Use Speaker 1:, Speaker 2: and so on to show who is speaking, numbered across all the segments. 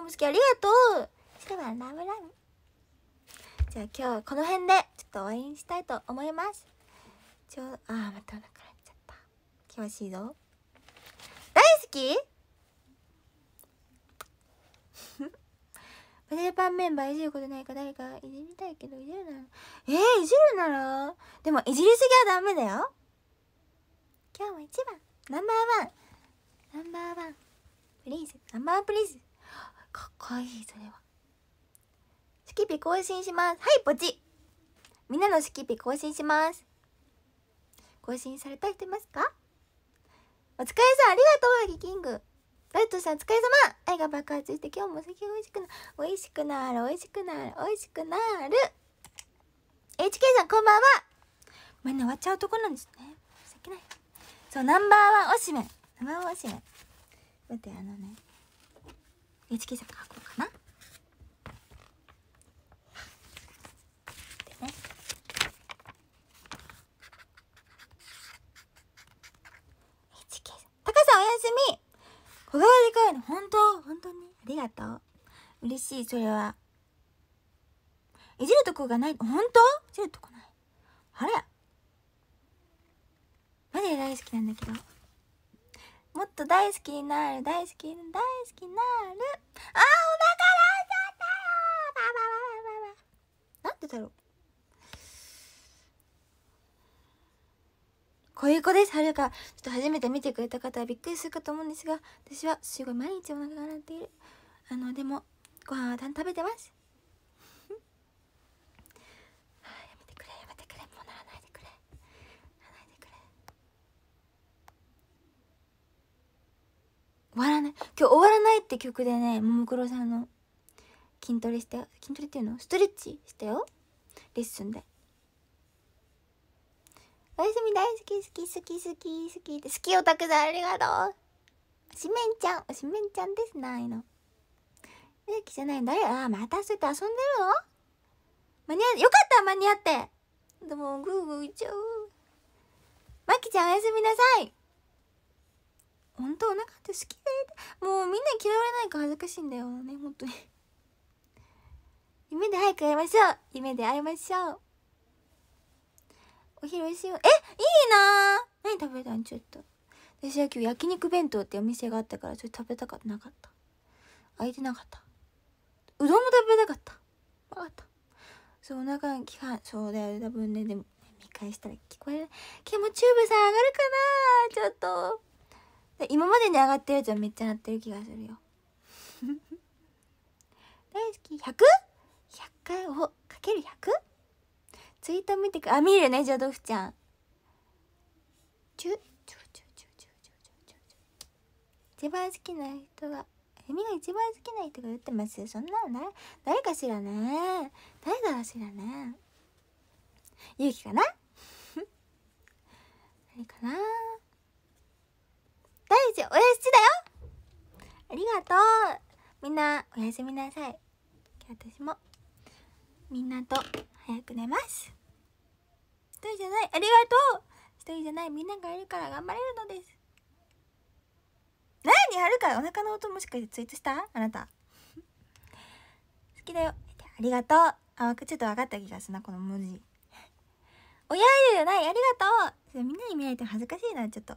Speaker 1: おむすけありがとうラブラブじゃあ今日はこの辺でちょっと終わりにしたいと思いますちょうどあまたお腹減っちゃった険しいぞ大好き バレーパンメンバーいじることないか誰かいじりたいけどいじるならえー、いじるならでもいじりすぎはダメだよ今日も一番ナンバーワンナンバーワンプリーズナンバープリーズかっこいいそれはスキピ更新しますはいポチみんなのスキピ更新します更新されたいしてますかお疲れさんありがとうハギキングライトさんお疲れ様愛が爆発して今日もお酒美味しくな美味しくなる美味しくなる美味しくなる HK さんこんばんはごめんね終わっちゃうとこなんですねそうナンバーワンおしめナンバーワンおしめ待ってあのねでチキン坂こうかな高さおみ本当本当にありがとう嬉しいそれはいじるとこがない本当いじるとこないあれマジで大好きなんだけどもっと大好きになる大好き大好きになるあーお腹なっちゃったよババババババなんでだろうこういう子ですはるかちょっと初めて見てくれた方はびっくりするかと思うんですが私はすごい毎日お腹が鳴っているあのでもご飯はん食べてます終わらない今日終わらないって曲でねももクロさんの筋トレして筋トレっていうのストレッチしたよレッスンでおやすみ大好き好き好き好き好き好き好きをたくさんありがとうおしめんちゃんおしめんちゃんですないのゆうきじゃない誰あまたそうやって遊んでるの間に合よかった間に合ってでもグーグーいっちゃうまきちゃんおやすみなさいお腹って好きでもうみんな嫌われないから恥ずかしいんだよね本当に夢で早く会いましょう夢で会いましょうお昼おしいよえいいな何食べたんちょっと私は今日焼肉弁当ってお店があったからっと食べたかったなかった空いてなかったうどんも食べたかった分かったそうお腹の期間そうだよ多分ねでも見返したら聞こえる気もチューブさん上がるかなちょっと今までに上がってるやつはめっちゃなってる気がするよ 大好き 100?100 回をかける 100? ツイッター見てくあ見るねじゃドフちゃんチュチュチュチュチュチュチュチュ一番好きな人がエミが一番好きな人が言ってますそんなのね誰かしらね誰だろしらね勇気かな何かな大事おやじだよありがとうみんなおやすみなさい私もみんなと早く寝ます一人じゃないありがとう一人じゃないみんながいるから頑張れるのです何やるかお腹の音もしかしてツイートしたあなた好きだよありがとうあちょっと分かった気がするなこの文字親指じゃないありがとうみんなに見られて恥ずかしいなちょっと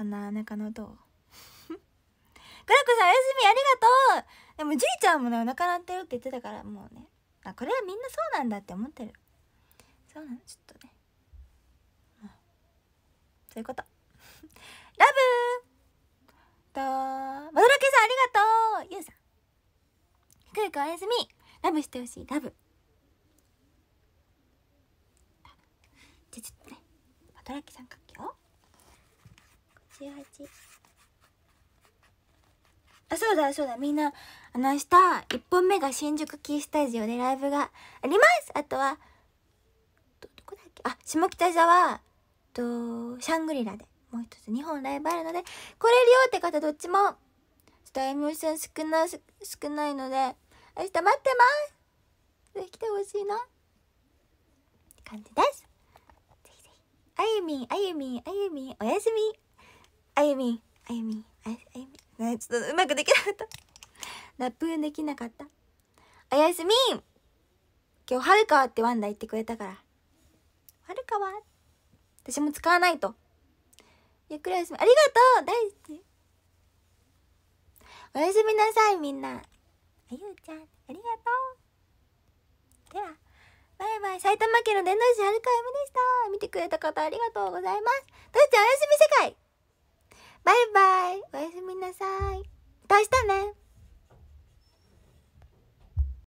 Speaker 1: こんなあの音グラコさんおやすみありがとうでもじいちゃんもねお腹鳴ってるって言ってたからもうねあこれはみんなそうなんだって思ってるそうなのちょっとね、そういうこと ラブ
Speaker 2: とまどろけさ
Speaker 1: んありがとうゆうさんひくゆおやすみラブしてほしいラブじゃちょっとねまどろけさん書くよあそうだそうだみんなあの明日1本目が新宿キースタジオでライブがありますあとはどこだっけあ下北沢とシャングリラでもう一つ2本ライブあるので来れるよって方どっちもちょっとあさん少な少ないので明日待ってますぜひ来てほしいな感じですぜひぜひあゆみんあゆみんあゆみんおやすみあゆみんあゆみんあゆみんちょっとうまくできなかったラップできなかったあやすみん今日はるかはってワンダ言ってくれたからはるかは私も使わないとゆっくり休みありがとう大好きおやすみなさいみんなあゆうちゃんありがとうではバイバイ埼玉県の伝道師はるかゆみでした見てくれた方ありがとうございますとよちゃんおやすみ世界バイバイおやすみなさいどたしたね